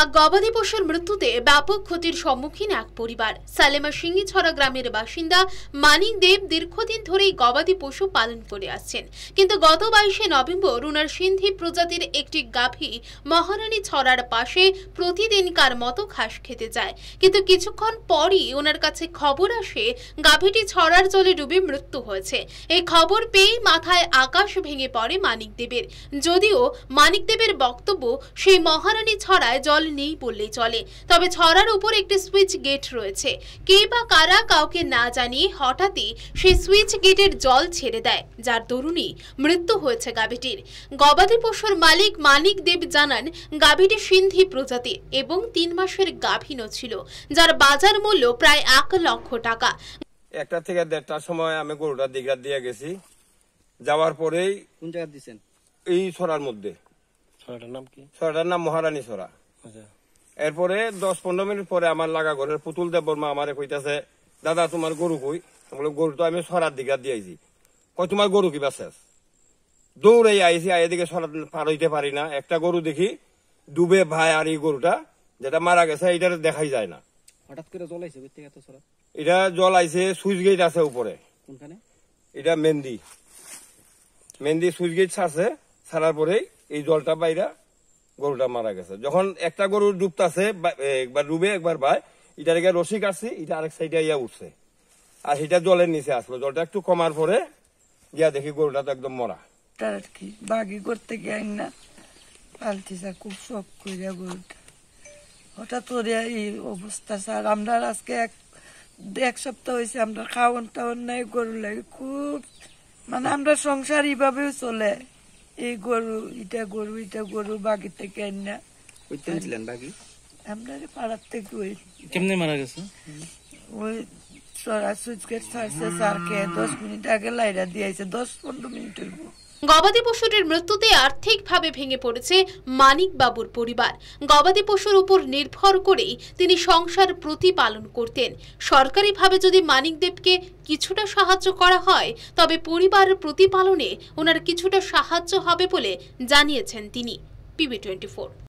আর গবাদি পশুর মৃত্যুতে ব্যাপক ক্ষতির সম্মুখীন এক পরিবার সালেমা সিঙ্গিছড়া গ্রামের বাসিন্দা মানিক দেব দীর্ঘদিন ধরেই গবাদি পশু পালন করে আসছেন কিন্তু গত বাইশে নভেম্বর উনার সিন্ধি প্রজাতির একটি গাভী মহারানী ছড়ার পাশে প্রতিদিনকার মতো ঘাস খেতে যায় কিন্তু কিছুক্ষণ পরই ওনার কাছে খবর আসে গাভীটি ছড়ার জলে ডুবে মৃত্যু হয়েছে এই খবর পেয়ে মাথায় আকাশ ভেঙে পড়ে মানিক দেবের যদিও মানিক দেবের বক্তব্য সেই মহারানী ছড়ায় জল জল নেই বললেই চলে তবে ছড়ার উপর একটি সুইচ গেট রয়েছে কে বা কারা কাউকে না জানিয়ে হঠাৎই সে সুইচ গেটের জল ছেড়ে দেয় যার দরুনই মৃত্যু হয়েছে গাভীটির গবাদি পশুর মালিক মানিক দেব জানান গাভীটি সিন্ধি প্রজাতি এবং তিন মাসের গাভীনও ছিল যার বাজার মূল্য প্রায় এক লক্ষ টাকা একটা থেকে দেড়টার সময় আমি গরুটা দীঘা দিয়ে গেছি যাওয়ার পরেই কোন জায়গা দিচ্ছেন এই সরার মধ্যে সরাটার নাম কি সরাটার নাম মহারানী সরা আচ্ছা। এরপরে দশ পনেরো মিনিট পরে আমার লাগা ঘরের পুতুল দেব বর্মা আমার কইতাছে দাদা তোমার গরু কই বলে গরু তো আমি সরার দিঘা দিয়েছি কই তোমার গরু কি বাসেস দৌড়ে আইছি আই এদিকে সরা পার হইতে পারি না একটা গরু দেখি ডুবে ভাই আর এই গরুটা যেটা মারা গেছে এটা দেখাই যায় না হঠাৎ করে জল আইছে এটা জল আইছে সুইচ গেট আছে উপরে এটা মেহেন্দি মেহেন্দি সুইচ গেট ছাড়ছে ছাড়ার পরেই এই জলটা বাইরা গরুটা মারা গেছে যখন একটা গরু ডুবতাছে একবার ডুবে একবার বাই এটা এগে রশি কাটছে এটা আরেক সাইডে ইয়া উঠছে আর সেটা জলের নিচে আসলো জলটা একটু কমার পরে গিয়া দেখি গরুটা তো একদম মরা তার কি বাগি করতে গিয়ে না পালতিছে খুব শখ করিয়া গরু হঠাৎ করে এই অবস্থা স্যার আমরা আজকে এক এক সপ্তাহ হয়েছে আমরা খাওয়ান টাওয়ান নাই গরু লাগে খুব মানে আমরা সংসার এইভাবেও চলে এই গরু ইটা গরু ইটা গরু বাকি থেকে না কইতে ছিলেন বাকি আমরা পাড়ার থেকে ওই কেমনে মারা গেছে ওই গবাদি পশুটির মৃত্যুতে আর্থিকভাবে ভেঙে পড়েছে মানিক বাবুর পরিবার গবাদি পশুর উপর নির্ভর করেই তিনি সংসার প্রতিপালন করতেন সরকারিভাবে যদি মানিক দেবকে কিছুটা সাহায্য করা হয় তবে পরিবার প্রতিপালনে ওনার কিছুটা সাহায্য হবে বলে জানিয়েছেন তিনি পিবি টোয়েন্টি